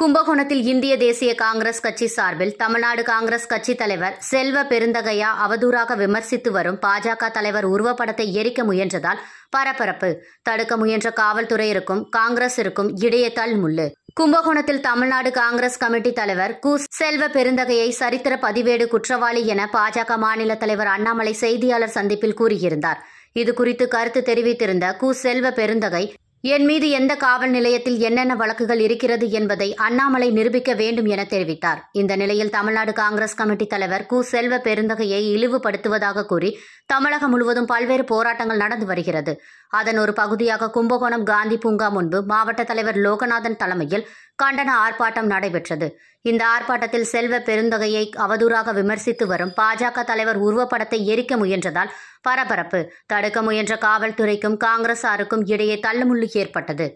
கும்பகோணத்தில் இந்திய தேசிய காங்கிரஸ் கட்சி சார்பில் தமிழ்நாடு காங்கிரஸ் கட்சி தலைவர் செல்வ பெருந்தகையா அவதூறாக விமர்சித்து வரும் பாஜக தலைவர் உருவப்படத்தை எரிக்க முயன்றதால் பரபரப்பு தடுக்க முயன்ற காவல்துறையிற்கும் காங்கிரசிற்கும் இடையே தள்முள்ளு கும்பகோணத்தில் தமிழ்நாடு காங்கிரஸ் கமிட்டி தலைவர் கு செல்வ பெருந்தகையை சரித்திர பதிவேடு குற்றவாளி என பாஜக மாநில தலைவர் அண்ணாமலை செய்தியாளர் சந்திப்பில் கூறியிருந்தார் இதுகுறித்து கருத்து தெரிவித்திருந்த கு செல்வ பெருந்தகை என் மீது எந்த காவல் நிலையத்தில் என்னென்ன வழக்குகள் இருக்கிறது என்பதை அண்ணாமலை நிரூபிக்க வேண்டும் என தெரிவித்தார் இந்த நிலையில் தமிழ்நாடு காங்கிரஸ் கமிட்டி தலைவர் கு செல்வ பெருந்தகையை இழிவுபடுத்துவதாக கூறி தமிழகம் முழுவதும் பல்வேறு போராட்டங்கள் நடந்து வருகிறது அதன் ஒரு பகுதியாக கும்பகோணம் காந்தி பூங்கா முன்பு மாவட்ட தலைவர் லோகநாதன் தலைமையில் கண்டன ஆர்ப்பாட்டம் நடைபெற்றது இந்த ஆர்ப்பாட்டத்தில் செல்வ பெருந்தொகையை அவதூறாக விமர்சித்து வரும் பாஜக தலைவர் உருவப்படத்தை எரிக்க முயன்றதால் பரபரப்பு தடுக்க முயன்ற காவல்துறைக்கும் காங்கிரசாருக்கும் இடையே தள்ளுமுள்ளு ஏற்பட்டது